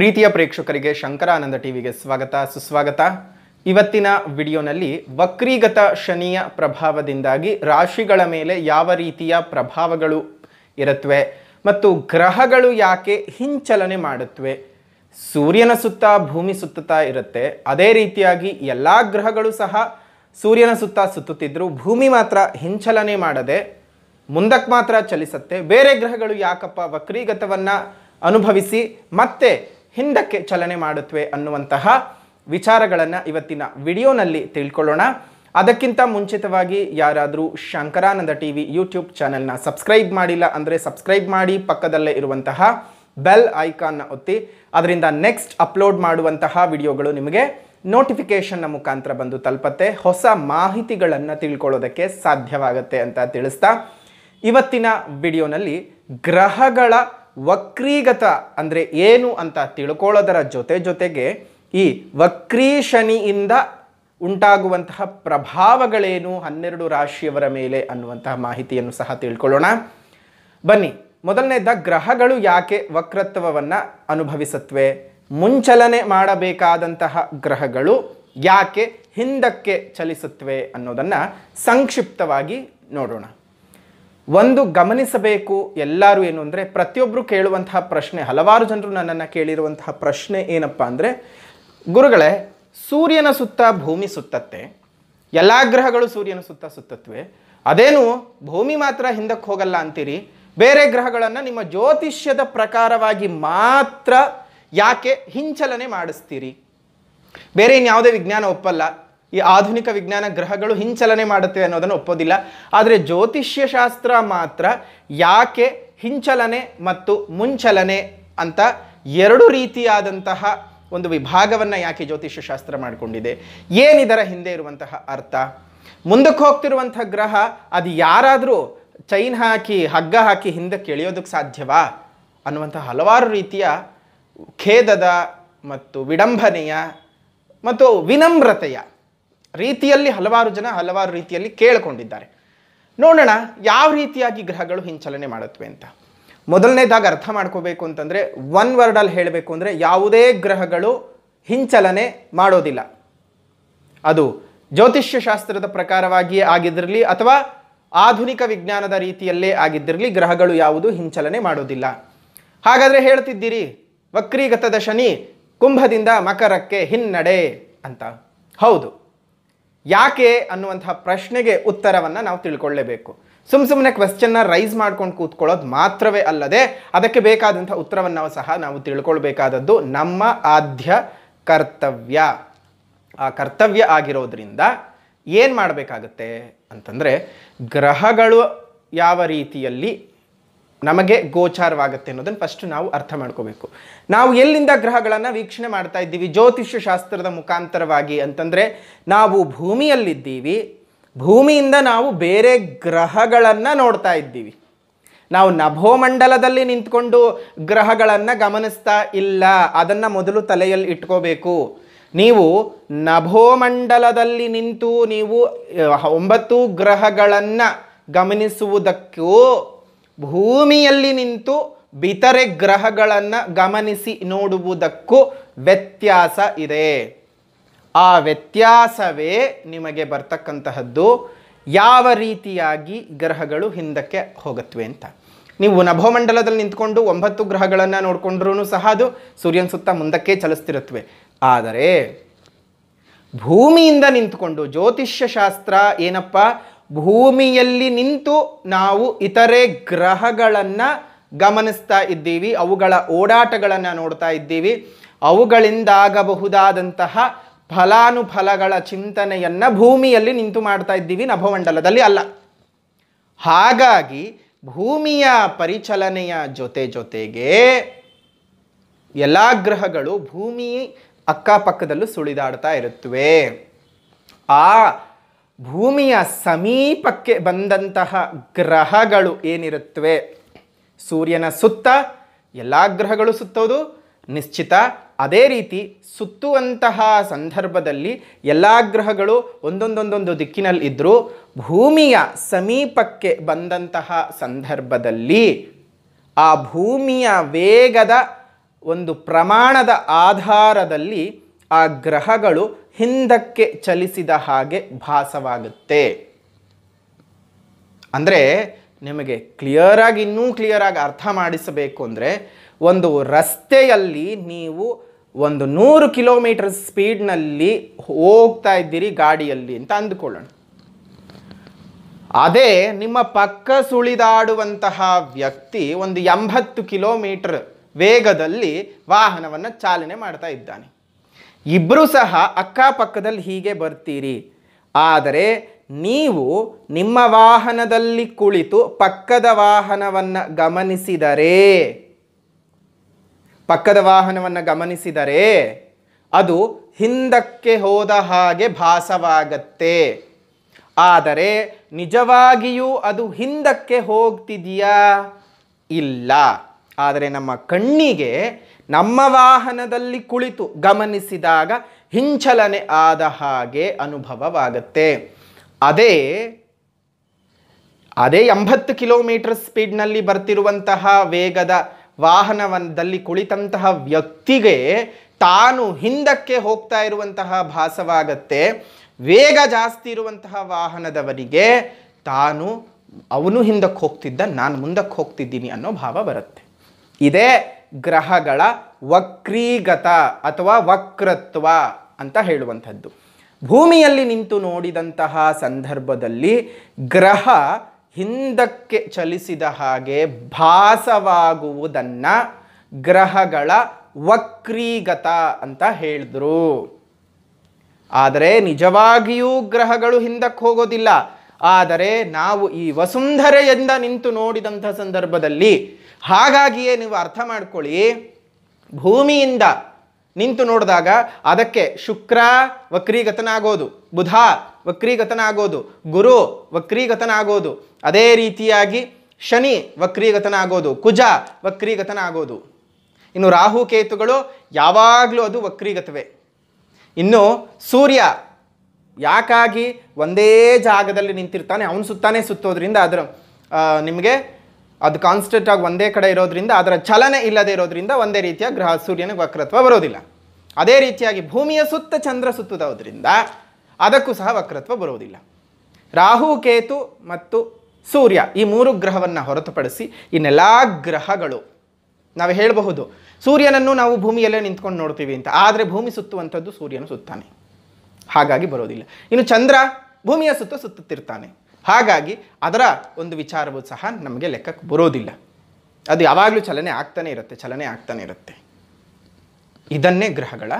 ಪ್ರೀತಿಯ ಪ್ರೇಕ್ಷಕರಿಗೆ ಶಂಕರಾನಂದ ಟಿವಿಗೆ ಸ್ವಾಗತ ಸುಸ್ವಾಗತ ಇವತ್ತಿನ ವಿಡಿಯೋನಲ್ಲಿ ವಕ್ರೀಗತ ಶನಿಯ ಪ್ರಭಾವದಿಂದಾಗಿ ರಾಶಿಗಳ ಮೇಲೆ ಯಾವ ರೀತಿಯ ಪ್ರಭಾವಗಳು ಇರುತ್ತವೆ ಮತ್ತು ಗ್ರಹಗಳು ಯಾಕೆ ಹಿಂಚಲನೆ ಮಾಡುತ್ತವೆ ಸೂರ್ಯನ ಸುತ್ತ ಭೂಮಿ ಸುತ್ತುತ್ತಾ ಇರುತ್ತೆ ಅದೇ ರೀತಿಯಾಗಿ ಎಲ್ಲ ಗ್ರಹಗಳು ಸಹ ಸೂರ್ಯನ ಸುತ್ತ ಸುತ್ತುತ್ತಿದ್ದರೂ ಭೂಮಿ ಮಾತ್ರ ಹಿಂಚಲನೆ ಮಾಡದೆ ಮುಂದಕ್ಕೆ ಮಾತ್ರ ಚಲಿಸುತ್ತೆ ಬೇರೆ ಗ್ರಹಗಳು ಯಾಕಪ್ಪ ವಕ್ರೀಗತವನ್ನು ಅನುಭವಿಸಿ ಮತ್ತೆ ಹಿಂದಕ್ಕೆ ಚಲನೆ ಮಾಡುತ್ತವೆ ಅನ್ನುವಂತಹ ವಿಚಾರಗಳನ್ನು ಇವತ್ತಿನ ವಿಡಿಯೋನಲ್ಲಿ ತಿಳ್ಕೊಳ್ಳೋಣ ಅದಕ್ಕಿಂತ ಮುಂಚಿತವಾಗಿ ಯಾರಾದರೂ ಶಂಕರಾನಂದ ಟಿ ವಿ ಯೂಟ್ಯೂಬ್ ಚಾನೆಲ್ನ ಸಬ್ಸ್ಕ್ರೈಬ್ ಮಾಡಿಲ್ಲ ಅಂದರೆ ಸಬ್ಸ್ಕ್ರೈಬ್ ಮಾಡಿ ಪಕ್ಕದಲ್ಲೇ ಇರುವಂತಹ ಬೆಲ್ ಐಕಾನ್ನ ಒತ್ತಿ ಅದರಿಂದ ನೆಕ್ಸ್ಟ್ ಅಪ್ಲೋಡ್ ಮಾಡುವಂತಹ ವಿಡಿಯೋಗಳು ನಿಮಗೆ ನೋಟಿಫಿಕೇಷನ್ನ ಮುಖಾಂತರ ಬಂದು ತಲುಪತ್ತೆ ಹೊಸ ಮಾಹಿತಿಗಳನ್ನು ತಿಳ್ಕೊಳ್ಳೋದಕ್ಕೆ ಸಾಧ್ಯವಾಗುತ್ತೆ ಅಂತ ತಿಳಿಸ್ತಾ ಇವತ್ತಿನ ವಿಡಿಯೋನಲ್ಲಿ ಗ್ರಹಗಳ ವಕ್ರೀಗತ ಅಂದರೆ ಏನು ಅಂತ ತಿಳ್ಕೊಳ್ಳೋದರ ಜೊತೆ ಜೊತೆಗೆ ಈ ವಕ್ರೀ ಶನಿಯಿಂದ ಉಂಟಾಗುವಂತಹ ಪ್ರಭಾವಗಳೇನು ಹನ್ನೆರಡು ರಾಶಿಯವರ ಮೇಲೆ ಅನ್ನುವಂತಹ ಮಾಹಿತಿಯನ್ನು ಸಹ ತಿಳ್ಕೊಳ್ಳೋಣ ಬನ್ನಿ ಮೊದಲನೇದ ಗ್ರಹಗಳು ಯಾಕೆ ವಕ್ರತ್ವವನ್ನು ಅನುಭವಿಸತ್ವೆ ಮುಂಚಲನೆ ಮಾಡಬೇಕಾದಂತಹ ಗ್ರಹಗಳು ಯಾಕೆ ಹಿಂದಕ್ಕೆ ಚಲಿಸುತ್ತವೆ ಅನ್ನೋದನ್ನು ಸಂಕ್ಷಿಪ್ತವಾಗಿ ನೋಡೋಣ ಒಂದು ಗಮನಿಸಬೇಕು ಎಲ್ಲರೂ ಏನು ಅಂದರೆ ಪ್ರತಿಯೊಬ್ಬರು ಕೇಳುವಂತಹ ಪ್ರಶ್ನೆ ಹಲವಾರು ಜನರು ನನ್ನನ್ನು ಕೇಳಿರುವಂತಹ ಪ್ರಶ್ನೆ ಏನಪ್ಪ ಅಂದರೆ ಗುರುಗಳೇ ಸೂರ್ಯನ ಸುತ್ತ ಭೂಮಿ ಸುತ್ತತ್ತೆ ಎಲ್ಲ ಗ್ರಹಗಳು ಸೂರ್ಯನ ಸುತ್ತ ಸುತ್ತತ್ವೆ ಅದೇನು ಭೂಮಿ ಮಾತ್ರ ಹಿಂದಕ್ಕೆ ಹೋಗಲ್ಲ ಅಂತೀರಿ ಬೇರೆ ಗ್ರಹಗಳನ್ನು ನಿಮ್ಮ ಜ್ಯೋತಿಷ್ಯದ ಪ್ರಕಾರವಾಗಿ ಮಾತ್ರ ಯಾಕೆ ಹಿಂಚಲನೆ ಮಾಡಿಸ್ತೀರಿ ಬೇರೆ ಇನ್ಯಾವುದೇ ವಿಜ್ಞಾನ ಒಪ್ಪಲ್ಲ ಈ ಆಧುನಿಕ ವಿಜ್ಞಾನ ಗ್ರಹಗಳು ಹಿಂಚಲನೆ ಮಾಡುತ್ತವೆ ಅನ್ನೋದನ್ನು ಒಪ್ಪೋದಿಲ್ಲ ಆದರೆ ಜ್ಯೋತಿಷ್ಯ ಶಾಸ್ತ್ರ ಮಾತ್ರ ಯಾಕೆ ಹಿಂಚಲನೆ ಮತ್ತು ಮುಂಚಲನೆ ಅಂತ ಎರಡು ರೀತಿಯಾದಂತಹ ಒಂದು ವಿಭಾಗವನ್ನು ಯಾಕೆ ಜ್ಯೋತಿಷ್ಯ ಶಾಸ್ತ್ರ ಮಾಡಿಕೊಂಡಿದೆ ಏನಿದರ ಹಿಂದೆ ಇರುವಂತಹ ಅರ್ಥ ಮುಂದಕ್ಕೆ ಹೋಗ್ತಿರುವಂತಹ ಗ್ರಹ ಅದು ಯಾರಾದರೂ ಚೈನ್ ಹಾಕಿ ಹಗ್ಗ ಹಾಕಿ ಹಿಂದಕ್ಕೆ ಎಳೆಯೋದಕ್ಕೆ ಸಾಧ್ಯವಾ ಅನ್ನುವಂಥ ಹಲವಾರು ರೀತಿಯ ಖೇದದ ಮತ್ತು ವಿಡಂಬನೆಯ ಮತ್ತು ವಿನಮ್ರತೆಯ ರೀತಿಯಲ್ಲಿ ಹಲವಾರು ಜನ ಹಲವಾರು ರೀತಿಯಲ್ಲಿ ಕೇಳಿಕೊಂಡಿದ್ದಾರೆ ನೋಡೋಣ ಯಾವ ರೀತಿಯಾಗಿ ಗ್ರಹಗಳು ಹಿಂಚಲನೆ ಮಾಡುತ್ತವೆ ಅಂತ ಮೊದಲನೇದಾಗಿ ಅರ್ಥ ಮಾಡ್ಕೋಬೇಕು ಅಂತಂದರೆ ಒನ್ ವರ್ಡಲ್ಲಿ ಹೇಳಬೇಕು ಅಂದರೆ ಯಾವುದೇ ಗ್ರಹಗಳು ಹಿಂಚಲನೆ ಮಾಡೋದಿಲ್ಲ ಅದು ಜ್ಯೋತಿಷ್ಯ ಶಾಸ್ತ್ರದ ಪ್ರಕಾರವಾಗಿಯೇ ಆಗಿದ್ದಿರಲಿ ಅಥವಾ ಆಧುನಿಕ ವಿಜ್ಞಾನದ ರೀತಿಯಲ್ಲೇ ಆಗಿದ್ದಿರಲಿ ಗ್ರಹಗಳು ಯಾವುದು ಹಿಂಚಲನೆ ಮಾಡೋದಿಲ್ಲ ಹಾಗಾದರೆ ಹೇಳ್ತಿದ್ದೀರಿ ವಕ್ರೀಗತದ ಶನಿ ಕುಂಭದಿಂದ ಮಕರಕ್ಕೆ ಹಿನ್ನಡೆ ಅಂತ ಹೌದು ಯಾಕೆ ಅನ್ನುವಂತಹ ಪ್ರಶ್ನೆಗೆ ಉತ್ತರವನ್ನು ನಾವು ತಿಳ್ಕೊಳ್ಳೇಬೇಕು ಸುಮ್ ಸುಮ್ಮನೆ ಕ್ವೆಶ್ಚನ್ನ ರೈಸ್ ಮಾಡ್ಕೊಂಡು ಕೂತ್ಕೊಳ್ಳೋದು ಮಾತ್ರವೇ ಅಲ್ಲದೆ ಅದಕ್ಕೆ ಬೇಕಾದಂಥ ಉತ್ತರವನ್ನು ಸಹ ನಾವು ತಿಳ್ಕೊಳ್ಬೇಕಾದದ್ದು ನಮ್ಮ ಆದ್ಯ ಕರ್ತವ್ಯ ಆ ಕರ್ತವ್ಯ ಆಗಿರೋದ್ರಿಂದ ಏನು ಮಾಡಬೇಕಾಗತ್ತೆ ಅಂತಂದರೆ ಗ್ರಹಗಳು ಯಾವ ರೀತಿಯಲ್ಲಿ ನಮಗೆ ಗೋಚಾರವಾಗುತ್ತೆ ಅನ್ನೋದನ್ನು ಫಸ್ಟ್ ನಾವು ಅರ್ಥ ಮಾಡ್ಕೋಬೇಕು ನಾವು ಎಲ್ಲಿಂದ ಗ್ರಹಗಳನ್ನು ವೀಕ್ಷಣೆ ಮಾಡ್ತಾ ಇದ್ದೀವಿ ಜ್ಯೋತಿಷ್ಯ ಶಾಸ್ತ್ರದ ಮುಖಾಂತರವಾಗಿ ಅಂತಂದರೆ ನಾವು ಭೂಮಿಯಲ್ಲಿದ್ದೀವಿ ಭೂಮಿಯಿಂದ ನಾವು ಬೇರೆ ಗ್ರಹಗಳನ್ನು ನೋಡ್ತಾ ಇದ್ದೀವಿ ನಾವು ನಭೋಮಂಡಲದಲ್ಲಿ ನಿಂತ್ಕೊಂಡು ಗ್ರಹಗಳನ್ನು ಗಮನಿಸ್ತಾ ಇಲ್ಲ ಅದನ್ನು ಮೊದಲು ತಲೆಯಲ್ಲಿ ಇಟ್ಕೋಬೇಕು ನೀವು ನಭೋಮಂಡಲದಲ್ಲಿ ನಿಂತು ನೀವು ಒಂಬತ್ತು ಗ್ರಹಗಳನ್ನು ಗಮನಿಸುವುದಕ್ಕೂ ಭೂಮಿಯಲ್ಲಿ ನಿಂತು ಬಿತರೆ ಗ್ರಹಗಳನ್ನು ಗಮನಿಸಿ ನೋಡುವುದಕ್ಕೂ ವ್ಯತ್ಯಾಸ ಇದೆ ಆ ವ್ಯತ್ಯಾಸವೇ ನಿಮಗೆ ಬರ್ತಕ್ಕಂತಹದ್ದು ಯಾವ ರೀತಿಯಾಗಿ ಗ್ರಹಗಳು ಹಿಂದಕ್ಕೆ ಹೋಗುತ್ತವೆ ಅಂತ ನೀವು ನಭೋಮಂಡಲದಲ್ಲಿ ನಿಂತ್ಕೊಂಡು ಒಂಬತ್ತು ಗ್ರಹಗಳನ್ನು ನೋಡಿಕೊಂಡ್ರೂ ಸಹ ಅದು ಸೂರ್ಯನ ಸುತ್ತ ಮುಂದಕ್ಕೆ ಚಲಿಸ್ತಿರುತ್ತವೆ ಆದರೆ ಭೂಮಿಯಿಂದ ಜ್ಯೋತಿಷ್ಯ ಶಾಸ್ತ್ರ ಏನಪ್ಪ ಭೂಮಿಯಲ್ಲಿ ನಿಂತು ನಾವು ಇತರೆ ಗ್ರಹಗಳನ್ನು ಗಮನಿಸ್ತಾ ಇದ್ದೀವಿ ಅವುಗಳ ಓಡಾಟಗಳನ್ನು ನೋಡ್ತಾ ಇದ್ದೀವಿ ಅವುಗಳಿಂದಾಗಬಹುದಾದಂತಹ ಫಲಾನುಫಲಗಳ ಚಿಂತನೆಯನ್ನು ಭೂಮಿಯಲ್ಲಿ ನಿಂತು ಮಾಡ್ತಾ ಇದ್ದೀವಿ ನಭಮಂಡಲದಲ್ಲಿ ಅಲ್ಲ ಹಾಗಾಗಿ ಭೂಮಿಯ ಪರಿಚಲನೆಯ ಜೊತೆ ಜೊತೆಗೆ ಎಲ್ಲ ಗ್ರಹಗಳು ಭೂಮಿ ಅಕ್ಕಪಕ್ಕದಲ್ಲೂ ಸುಳಿದಾಡ್ತಾ ಇರುತ್ತವೆ ಆ ಭೂಮಿಯ ಸಮೀಪಕ್ಕೆ ಬಂದಂತಹ ಗ್ರಹಗಳು ಏನಿರುತ್ತವೆ ಸೂರ್ಯನ ಸುತ್ತ ಎಲ್ಲ ಗ್ರಹಗಳು ಸುತ್ತೋದು ನಿಶ್ಚಿತ ಅದೇ ರೀತಿ ಸುತ್ತುವಂತಹ ಸಂದರ್ಭದಲ್ಲಿ ಎಲ್ಲ ಗ್ರಹಗಳು ಒಂದೊಂದೊಂದೊಂದು ದಿಕ್ಕಿನಲ್ಲಿ ಇದ್ದರೂ ಭೂಮಿಯ ಸಮೀಪಕ್ಕೆ ಬಂದಂತಹ ಸಂದರ್ಭದಲ್ಲಿ ಆ ಭೂಮಿಯ ವೇಗದ ಒಂದು ಪ್ರಮಾಣದ ಆಧಾರದಲ್ಲಿ ಆ ಗ್ರಹಗಳು ಹಿಂದಕ್ಕೆ ಚಲಿಸಿದ ಹಾಗೆ ಭಾಸವಾಗುತ್ತೆ ಅಂದರೆ ನಿಮಗೆ ಕ್ಲಿಯರಾಗಿ ಇನ್ನೂ ಕ್ಲಿಯರಾಗಿ ಅರ್ಥ ಮಾಡಿಸಬೇಕು ಅಂದರೆ ಒಂದು ರಸ್ತೆಯಲ್ಲಿ ನೀವು ಒಂದು ನೂರು ಕಿಲೋಮೀಟರ್ ಸ್ಪೀಡ್ನಲ್ಲಿ ಹೋಗ್ತಾ ಇದ್ದೀರಿ ಗಾಡಿಯಲ್ಲಿ ಅಂತ ಅಂದುಕೊಳ್ಳೋಣ ಅದೇ ನಿಮ್ಮ ಪಕ್ಕ ಸುಳಿದಾಡುವಂತಹ ವ್ಯಕ್ತಿ ಒಂದು ಎಂಬತ್ತು ಕಿಲೋಮೀಟರ್ ವೇಗದಲ್ಲಿ ವಾಹನವನ್ನು ಚಾಲನೆ ಮಾಡ್ತಾ ಇದ್ದಾನೆ ಇಬ್ಬರೂ ಸಹ ಅಕ್ಕಪಕ್ಕದಲ್ಲಿ ಹೀಗೆ ಬರ್ತೀರಿ ಆದರೆ ನೀವು ನಿಮ್ಮ ವಾಹನದಲ್ಲಿ ಕುಳಿತು ಪಕ್ಕದ ವಾಹನವನ್ನು ಗಮನಿಸಿದರೆ ಪಕ್ಕದ ವಾಹನವನ್ನು ಗಮನಿಸಿದರೆ ಅದು ಹಿಂದಕ್ಕೆ ಹೋದ ಹಾಗೆ ಭಾಸವಾಗತ್ತೆ ಆದರೆ ನಿಜವಾಗಿಯೂ ಅದು ಹಿಂದಕ್ಕೆ ಹೋಗ್ತಿದೆಯಾ ಇಲ್ಲ ಆದರೆ ನಮ್ಮ ಕಣ್ಣಿಗೆ ನಮ್ಮ ವಾಹನದಲ್ಲಿ ಕುಳಿತು ಗಮನಿಸಿದಾಗ ಹಿಂಚಲನೆ ಆದ ಹಾಗೆ ಅನುಭವವಾಗುತ್ತೆ ಅದೇ ಅದೇ ಎಂಬತ್ತು ಕಿಲೋಮೀಟರ್ ಸ್ಪೀಡ್ನಲ್ಲಿ ಬರ್ತಿರುವಂತಹ ವೇಗದ ವಾಹನವನ್ನದಲ್ಲಿ ಕುಳಿತಂತಹ ವ್ಯಕ್ತಿಗೆ ತಾನು ಹಿಂದಕ್ಕೆ ಹೋಗ್ತಾ ಇರುವಂತಹ ಭಾಸವಾಗತ್ತೆ ವೇಗ ಜಾಸ್ತಿ ಇರುವಂತಹ ವಾಹನದವರಿಗೆ ತಾನು ಅವನು ಹಿಂದಕ್ಕೆ ಹೋಗ್ತಿದ್ದ ನಾನು ಮುಂದಕ್ಕೆ ಹೋಗ್ತಿದ್ದೀನಿ ಅನ್ನೋ ಭಾವ ಬರುತ್ತೆ ಇದೇ ಗ್ರಹಗಳ ವಕ್ರೀಗತ ಅಥವಾ ವಕ್ರತ್ವ ಅಂತ ಹೇಳುವಂಥದ್ದು ಭೂಮಿಯಲ್ಲಿ ನಿಂತು ನೋಡಿದಂತಹ ಸಂದರ್ಭದಲ್ಲಿ ಗ್ರಹ ಹಿಂದಕ್ಕೆ ಚಲಿಸಿದ ಹಾಗೆ ಭಾಸವಾಗುವುದನ್ನು ಗ್ರಹಗಳ ವಕ್ರೀಗತ ಅಂತ ಹೇಳಿದ್ರು ಆದರೆ ನಿಜವಾಗಿಯೂ ಗ್ರಹಗಳು ಹಿಂದಕ್ಕೆ ಹೋಗೋದಿಲ್ಲ ಆದರೆ ನಾವು ಈ ವಸುಂಧರೆಯಿಂದ ನಿಂತು ನೋಡಿದಂಥ ಸಂದರ್ಭದಲ್ಲಿ ಹಾಗಾಗಿಯೇ ನೀವು ಅರ್ಥ ಮಾಡ್ಕೊಳ್ಳಿ ಭೂಮಿಯಿಂದ ನಿಂತು ನೋಡಿದಾಗ ಅದಕ್ಕೆ ಶುಕ್ರ ವಕ್ರೀಗತನಾಗೋದು ಬುಧ ವಕ್ರೀಗತನಾಗೋದು ಗುರು ವಕ್ರೀಗತನಾಗೋದು ಅದೇ ರೀತಿಯಾಗಿ ಶನಿ ವಕ್ರೀಗತನಾಗೋದು ಕುಜ ಆಗೋದು ಇನ್ನು ರಾಹು ಕೇತುಗಳು ಯಾವಾಗಲೂ ಅದು ವಕ್ರೀಗತವೇ ಇನ್ನು ಸೂರ್ಯ ಯಾಕಾಗಿ ಒಂದೇ ಜಾಗದಲ್ಲಿ ನಿಂತಿರ್ತಾನೆ ಅವನು ಸುತ್ತಾನೆ ಸುತ್ತೋದ್ರಿಂದ ಅದರ ನಿಮಗೆ ಅದು ಕಾನ್ಸ್ಟೆಂಟ್ ಆಗಿ ಒಂದೇ ಕಡೆ ಇರೋದ್ರಿಂದ ಅದರ ಚಲನೆ ಇಲ್ಲದೆ ಇರೋದ್ರಿಂದ ಒಂದೇ ರೀತಿಯ ಗ್ರಹ ಸೂರ್ಯನ ವಕ್ರತ್ವ ಬರೋದಿಲ್ಲ ಅದೇ ರೀತಿಯಾಗಿ ಭೂಮಿಯ ಸುತ್ತ ಚಂದ್ರ ಸುತ್ತುವುದರಿಂದ ಅದಕ್ಕೂ ಸಹ ವಕ್ರತ್ವ ಬರುವುದಿಲ್ಲ ರಾಹು ಕೇತು ಮತ್ತು ಸೂರ್ಯ ಈ ಮೂರು ಗ್ರಹವನ್ನು ಹೊರತುಪಡಿಸಿ ಇನ್ನೆಲ್ಲ ಗ್ರಹಗಳು ನಾವು ಹೇಳಬಹುದು ಸೂರ್ಯನನ್ನು ನಾವು ಭೂಮಿಯಲ್ಲೇ ನಿಂತ್ಕೊಂಡು ನೋಡ್ತೀವಿ ಅಂತ ಆದರೆ ಭೂಮಿ ಸುತ್ತುವಂಥದ್ದು ಸೂರ್ಯನು ಸುತ್ತಾನೆ ಹಾಗಾಗಿ ಬರೋದಿಲ್ಲ ಇನ್ನು ಚಂದ್ರ ಭೂಮಿಯ ಸುತ್ತ ಸುತ್ತುತ್ತಿರ್ತಾನೆ ಹಾಗಾಗಿ ಅದರ ಒಂದು ವಿಚಾರವೂ ಸಹ ನಮಗೆ ಲೆಕ್ಕಕ್ಕೆ ಬರೋದಿಲ್ಲ ಅದು ಯಾವಾಗಲೂ ಚಲನೆ ಆಗ್ತಾನೇ ಇರುತ್ತೆ ಚಲನೆ ಆಗ್ತಾನೇ ಇರುತ್ತೆ ಇದನ್ನೇ ಗ್ರಹಗಳ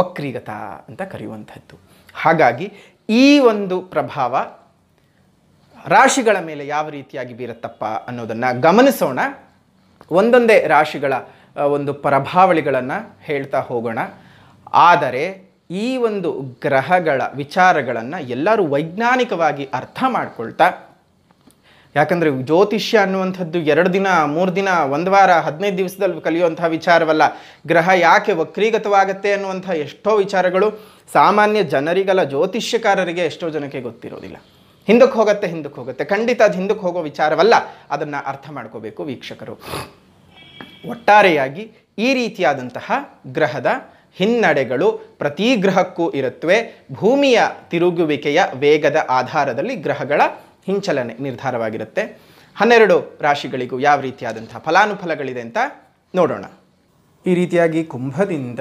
ವಕ್ರೀಗತ ಅಂತ ಕರೆಯುವಂಥದ್ದು ಹಾಗಾಗಿ ಈ ಒಂದು ಪ್ರಭಾವ ರಾಶಿಗಳ ಮೇಲೆ ಯಾವ ರೀತಿಯಾಗಿ ಬೀರುತ್ತಪ್ಪ ಅನ್ನೋದನ್ನು ಗಮನಿಸೋಣ ಒಂದೊಂದೇ ರಾಶಿಗಳ ಒಂದು ಪ್ರಭಾವಳಿಗಳನ್ನು ಹೇಳ್ತಾ ಹೋಗೋಣ ಆದರೆ ಈ ಒಂದು ಗ್ರಹಗಳ ವಿಚಾರಗಳನ್ನು ಎಲ್ಲರೂ ವೈಜ್ಞಾನಿಕವಾಗಿ ಅರ್ಥ ಮಾಡ್ಕೊಳ್ತಾ ಯಾಕಂದರೆ ಜ್ಯೋತಿಷ್ಯ ಅನ್ನುವಂಥದ್ದು ಎರಡು ದಿನ ಮೂರು ದಿನ ಒಂದು ವಾರ ಹದಿನೈದು ದಿವಸದಲ್ಲಿ ಕಲಿಯುವಂಥ ವಿಚಾರವಲ್ಲ ಗ್ರಹ ಯಾಕೆ ವಕ್ರೀಗತವಾಗತ್ತೆ ಅನ್ನುವಂಥ ಎಷ್ಟೋ ವಿಚಾರಗಳು ಸಾಮಾನ್ಯ ಜನರಿಗಲ್ಲ ಜ್ಯೋತಿಷ್ಯಕಾರರಿಗೆ ಎಷ್ಟೋ ಜನಕ್ಕೆ ಗೊತ್ತಿರೋದಿಲ್ಲ ಹಿಂದಕ್ಕೆ ಹೋಗುತ್ತೆ ಹಿಂದಕ್ಕೆ ಹೋಗುತ್ತೆ ಖಂಡಿತ ಅದು ಹಿಂದಕ್ಕೆ ಹೋಗೋ ವಿಚಾರವಲ್ಲ ಅದನ್ನು ಅರ್ಥ ಮಾಡ್ಕೋಬೇಕು ವೀಕ್ಷಕರು ಒಟ್ಟಾರೆಯಾಗಿ ಈ ರೀತಿಯಾದಂತಹ ಗ್ರಹದ ಹಿನ್ನಡೆಗಳು ಪ್ರತಿ ಗ್ರಹಕ್ಕೂ ಇರುತ್ತವೆ ಭೂಮಿಯ ತಿರುಗುವಿಕೆಯ ವೇಗದ ಆಧಾರದಲ್ಲಿ ಗ್ರಹಗಳ ಹಿಂಚಲನೆ ನಿರ್ಧಾರವಾಗಿರುತ್ತೆ ಹನ್ನೆರಡು ರಾಶಿಗಳಿಗೂ ಯಾವ ರೀತಿಯಾದಂಥ ಫಲಾನುಫಲಗಳಿದೆ ಅಂತ ನೋಡೋಣ ಈ ರೀತಿಯಾಗಿ ಕುಂಭದಿಂದ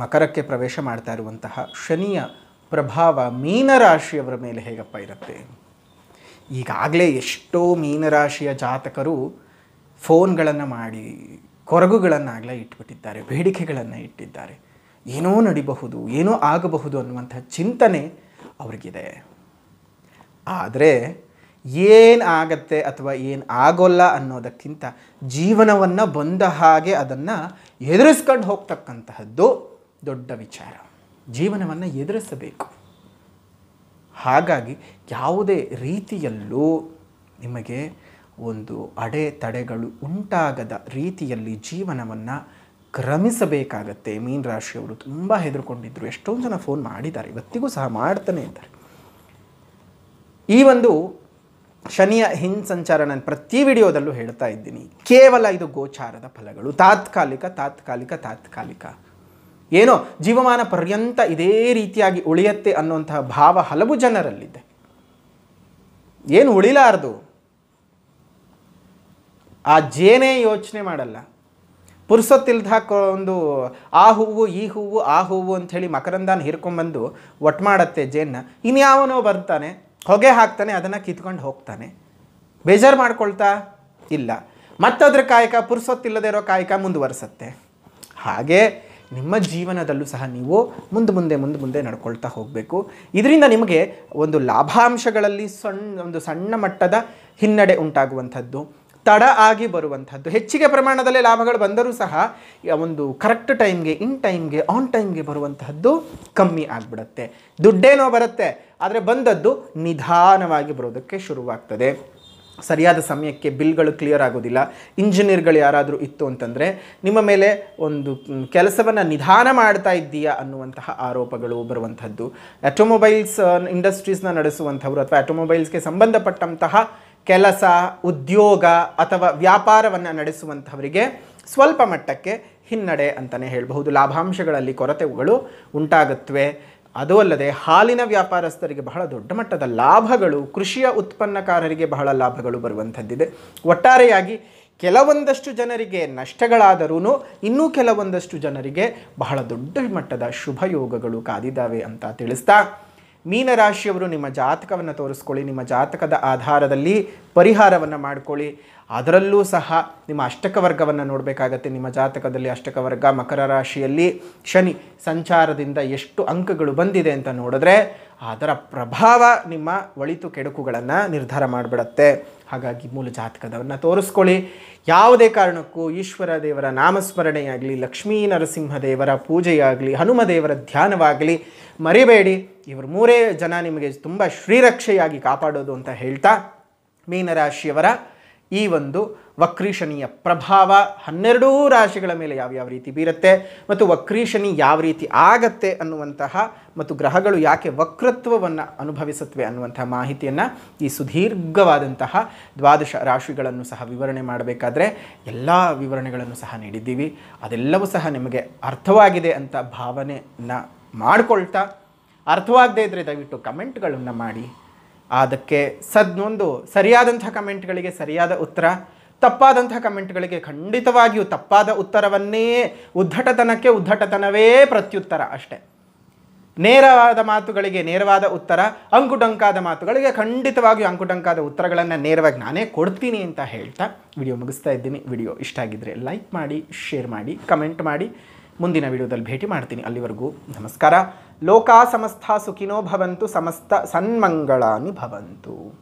ಮಕರಕ್ಕೆ ಪ್ರವೇಶ ಮಾಡ್ತಾ ಇರುವಂತಹ ಶನಿಯ ಪ್ರಭಾವ ಮೀನರಾಶಿಯವರ ಮೇಲೆ ಹೇಗಪ್ಪ ಇರುತ್ತೆ ಈಗಾಗಲೇ ಎಷ್ಟೋ ಮೀನರಾಶಿಯ ಜಾತಕರು ಫೋನ್ಗಳನ್ನು ಮಾಡಿ ಕೊರಗುಗಳನ್ನಾಗಲೇ ಇಟ್ಬಿಟ್ಟಿದ್ದಾರೆ ಬೇಡಿಕೆಗಳನ್ನು ಇಟ್ಟಿದ್ದಾರೆ ಏನೋ ನಡಿಬಹುದು ಏನೋ ಆಗಬಹುದು ಅನ್ನುವಂಥ ಚಿಂತನೆ ಅವ್ರಿಗಿದೆ ಆದರೆ ಏನು ಆಗತ್ತೆ ಅಥವಾ ಏನು ಆಗೋಲ್ಲ ಅನ್ನೋದಕ್ಕಿಂತ ಜೀವನವನ್ನು ಬಂದ ಹಾಗೆ ಅದನ್ನು ಎದುರಿಸ್ಕೊಂಡು ಹೋಗ್ತಕ್ಕಂತಹದ್ದು ದೊಡ್ಡ ವಿಚಾರ ಜೀವನವನ್ನು ಎದುರಿಸಬೇಕು ಹಾಗಾಗಿ ಯಾವುದೇ ರೀತಿಯಲ್ಲೂ ನಿಮಗೆ ಒಂದು ಅಡೆತಡೆಗಳು ಉಂಟಾಗದ ರೀತಿಯಲ್ಲಿ ಜೀವನವನ್ನು ಕ್ರಮಿಸಬೇಕಾಗತ್ತೆ ಮೀನ ರಾಶಿಯವರು ತುಂಬ ಹೆದರ್ಕೊಂಡಿದ್ದರು ಎಷ್ಟೊಂದು ಜನ ಫೋನ್ ಮಾಡಿದ್ದಾರೆ ಇವತ್ತಿಗೂ ಸಹ ಮಾಡ್ತಾನೆ ಇದ್ದಾರೆ ಈ ಒಂದು ಶನಿಯ ಹಿನ್ ನಾನು ಪ್ರತಿ ವಿಡಿಯೋದಲ್ಲೂ ಹೇಳ್ತಾ ಇದ್ದೀನಿ ಕೇವಲ ಇದು ಗೋಚಾರದ ಫಲಗಳು ತಾತ್ಕಾಲಿಕ ತಾತ್ಕಾಲಿಕ ತಾತ್ಕಾಲಿಕ ಏನೋ ಜೀವಮಾನ ಪರ್ಯಂತ ಇದೇ ರೀತಿಯಾಗಿ ಉಳಿಯತ್ತೆ ಅನ್ನುವಂತಹ ಭಾವ ಹಲವು ಜನರಲ್ಲಿದೆ ಏನು ಉಳಿಲಾರದು ಆ ಜೇನೇ ಯೋಚನೆ ಮಾಡಲ್ಲ ಪುರುಸೊತ್ತಿಲ್ದ ಹಾಕೋ ಒಂದು ಆ ಹೂವು ಈ ಹೂವು ಆ ಹೂವು ಅಂಥೇಳಿ ಮಕರಂದಾನ ಹಿರ್ಕೊಂಬಂದು ಒಟ್ಟು ಮಾಡತ್ತೆ ಜೇನ್ನ ಇನ್ಯಾವನೋ ಬರ್ತಾನೆ ಹೊಗೆ ಹಾಕ್ತಾನೆ ಅದನ್ನು ಕಿತ್ಕೊಂಡು ಹೋಗ್ತಾನೆ ಬೇಜಾರು ಮಾಡ್ಕೊಳ್ತಾ ಇಲ್ಲ ಮತ್ತದ್ರ ಕಾಯಕ ಪುರುಸೊತ್ತಿಲ್ಲದೆ ಇರೋ ಕಾಯಕ ಮುಂದುವರೆಸತ್ತೆ ಹಾಗೆ ನಿಮ್ಮ ಜೀವನದಲ್ಲೂ ಸಹ ನೀವು ಮುಂದೆ ಮುಂದೆ ಮುಂದೆ ಮುಂದೆ ನಡ್ಕೊಳ್ತಾ ಹೋಗಬೇಕು ಇದರಿಂದ ನಿಮಗೆ ಒಂದು ಲಾಭಾಂಶಗಳಲ್ಲಿ ಸಣ್ಣ ಒಂದು ಸಣ್ಣ ಮಟ್ಟದ ಹಿನ್ನಡೆ ಉಂಟಾಗುವಂಥದ್ದು ತಡ ಆಗಿ ಬರುವಂಥದ್ದು ಹೆಚ್ಚಿಗೆ ಪ್ರಮಾಣದಲ್ಲಿ ಲಾಭಗಳು ಬಂದರೂ ಸಹ ಒಂದು ಕರೆಕ್ಟ್ ಟೈಮ್ಗೆ ಇನ್ ಟೈಮ್ಗೆ ಆನ್ ಟೈಮ್ಗೆ ಬರುವಂತಹದ್ದು ಕಮ್ಮಿ ಆಗಿಬಿಡುತ್ತೆ ದುಡ್ಡೇನೋ ಬರುತ್ತೆ ಆದರೆ ಬಂದದ್ದು ನಿಧಾನವಾಗಿ ಬರೋದಕ್ಕೆ ಶುರುವಾಗ್ತದೆ ಸರಿಯಾದ ಸಮಯಕ್ಕೆ ಬಿಲ್ಗಳು ಕ್ಲಿಯರ್ ಆಗೋದಿಲ್ಲ ಇಂಜಿನಿಯರ್ಗಳು ಯಾರಾದರೂ ಇತ್ತು ಅಂತಂದರೆ ನಿಮ್ಮ ಮೇಲೆ ಒಂದು ಕೆಲಸವನ್ನು ನಿಧಾನ ಮಾಡ್ತಾ ಇದ್ದೀಯಾ ಅನ್ನುವಂತಹ ಆರೋಪಗಳು ಬರುವಂಥದ್ದು ಆಟೋಮೊಬೈಲ್ಸ್ ಇಂಡಸ್ಟ್ರೀಸ್ನ uh, ನಡೆಸುವಂಥವ್ರು ಅಥವಾ ಆಟೋಮೊಬೈಲ್ಸ್ಗೆ ಸಂಬಂಧಪಟ್ಟಂತಹ ಕೆಲಸ ಉದ್ಯೋಗ ಅಥವಾ ವ್ಯಾಪಾರವನ್ನು ನಡೆಸುವಂಥವರಿಗೆ ಸ್ವಲ್ಪ ಮಟ್ಟಕ್ಕೆ ಹಿನ್ನಡೆ ಅಂತಲೇ ಹೇಳಬಹುದು ಲಾಭಾಂಶಗಳಲ್ಲಿ ಕೊರತೆಗಳು ಉಂಟಾಗತ್ವೆ ಅದೂ ಅಲ್ಲದೆ ಹಾಲಿನ ವ್ಯಾಪಾರಸ್ಥರಿಗೆ ಬಹಳ ದೊಡ್ಡ ಮಟ್ಟದ ಲಾಭಗಳು ಕೃಷಿಯ ಉತ್ಪನ್ನಕಾರರಿಗೆ ಬಹಳ ಲಾಭಗಳು ಬರುವಂಥದ್ದಿದೆ ಒಟ್ಟಾರೆಯಾಗಿ ಕೆಲವೊಂದಷ್ಟು ಜನರಿಗೆ ನಷ್ಟಗಳಾದರೂ ಇನ್ನೂ ಕೆಲವೊಂದಷ್ಟು ಜನರಿಗೆ ಬಹಳ ದೊಡ್ಡ ಮಟ್ಟದ ಶುಭಯೋಗಗಳು ಕಾದಿದ್ದಾವೆ ಅಂತ ತಿಳಿಸ್ತಾ ಮೀನರಾಶಿಯವರು ನಿಮ್ಮ ಜಾತಕವನ್ನು ತೋರಿಸ್ಕೊಳ್ಳಿ ನಿಮ್ಮ ಜಾತಕದ ಆಧಾರದಲ್ಲಿ ಪರಿಹಾರವನ್ನು ಮಾಡಿಕೊಳ್ಳಿ ಅದರಲ್ಲೂ ಸಹ ನಿಮ್ಮ ಅಷ್ಟಕ ವರ್ಗವನ್ನು ನೋಡಬೇಕಾಗತ್ತೆ ನಿಮ್ಮ ಜಾತಕದಲ್ಲಿ ಅಷ್ಟಕ ವರ್ಗ ಮಕರ ರಾಶಿಯಲ್ಲಿ ಶನಿ ಸಂಚಾರದಿಂದ ಎಷ್ಟು ಅಂಕಗಳು ಬಂದಿದೆ ಅಂತ ನೋಡಿದ್ರೆ ಅದರ ಪ್ರಭಾವ ನಿಮ್ಮ ಒಳಿತು ಕೆಡುಕುಗಳನ್ನು ನಿರ್ಧಾರ ಮಾಡಿಬಿಡತ್ತೆ ಹಾಗಾಗಿ ಮೂಲ ಜಾತಕದವನ್ನು ತೋರಿಸ್ಕೊಳ್ಳಿ ಯಾವುದೇ ಕಾರಣಕ್ಕೂ ಈಶ್ವರ ದೇವರ ನಾಮಸ್ಮರಣೆಯಾಗಲಿ ಲಕ್ಷ್ಮೀ ನರಸಿಂಹ ದೇವರ ಪೂಜೆಯಾಗಲಿ ಹನುಮ ದೇವರ ಧ್ಯಾನವಾಗಲಿ ಮರಿಬೇಡಿ ಇವರು ಮೂರೇ ಜನ ನಿಮಗೆ ತುಂಬ ಶ್ರೀರಕ್ಷೆಯಾಗಿ ಕಾಪಾಡೋದು ಅಂತ ಹೇಳ್ತಾ ಮೀನರಾಶಿಯವರ ಈ ಒಂದು ವಕ್ರೀಶನಿಯ ಪ್ರಭಾವ ಹನ್ನೆರಡೂ ರಾಶಿಗಳ ಮೇಲೆ ಯಾವ್ಯಾವ ರೀತಿ ಬೀರುತ್ತೆ ಮತ್ತು ವಕ್ರೀಶನಿ ಯಾವ ರೀತಿ ಆಗತ್ತೆ ಅನ್ನುವಂತಹ ಮತ್ತು ಗ್ರಹಗಳು ಯಾಕೆ ವಕ್ರತ್ವವನ್ನು ಅನುಭವಿಸುತ್ತವೆ ಅನ್ನುವಂತಹ ಮಾಹಿತಿಯನ್ನು ಈ ಸುದೀರ್ಘವಾದಂತಹ ದ್ವಾದಶ ರಾಶಿಗಳನ್ನು ಸಹ ವಿವರಣೆ ಮಾಡಬೇಕಾದ್ರೆ ಎಲ್ಲ ವಿವರಣೆಗಳನ್ನು ಸಹ ನೀಡಿದ್ದೀವಿ ಅದೆಲ್ಲವೂ ಸಹ ನಿಮಗೆ ಅರ್ಥವಾಗಿದೆ ಅಂತ ಭಾವನೆಯನ್ನು ಮಾಡಿಕೊಳ್ತಾ ಅರ್ಥವಾಗದೇ ಇದ್ದರೆ ದಯವಿಟ್ಟು ಕಮೆಂಟ್ಗಳನ್ನು ಮಾಡಿ ಅದಕ್ಕೆ ಸದ್ನೊಂದು ಸರಿಯಾದಂಥ ಕಮೆಂಟ್ಗಳಿಗೆ ಸರಿಯಾದ ಉತ್ತರ ತಪ್ಪಾದಂಥ ಕಮೆಂಟ್ಗಳಿಗೆ ಖಂಡಿತವಾಗಿಯೂ ತಪ್ಪಾದ ಉತ್ತರವನ್ನೇ ಉದ್ದಟತನಕ್ಕೆ ಉದ್ದಟತನವೇ ಪ್ರತ್ಯುತ್ತರ ಅಷ್ಟೆ ನೇರವಾದ ಮಾತುಗಳಿಗೆ ನೇರವಾದ ಉತ್ತರ ಅಂಕುಟಂಕಾದ ಮಾತುಗಳಿಗೆ ಖಂಡಿತವಾಗಿಯೂ ಅಂಕುಟಂಕಾದ ಉತ್ತರಗಳನ್ನು ನೇರವಾಗಿ ನಾನೇ ಕೊಡ್ತೀನಿ ಅಂತ ಹೇಳ್ತಾ ವಿಡಿಯೋ ಮುಗಿಸ್ತಾ ಇದ್ದೀನಿ ವಿಡಿಯೋ ಇಷ್ಟ ಆಗಿದ್ದರೆ ಲೈಕ್ ಮಾಡಿ ಶೇರ್ ಮಾಡಿ ಕಮೆಂಟ್ ಮಾಡಿ ಮುಂದಿನ ವಿಡಿಯೋದಲ್ಲಿ ಭೇಟಿ ಮಾಡ್ತೀನಿ ಅಲ್ಲಿವರೆಗೂ ನಮಸ್ಕಾರ लोका समस्ता सुखिनो भवन्तु समस्त सन्मङ्गलानि भवन्तु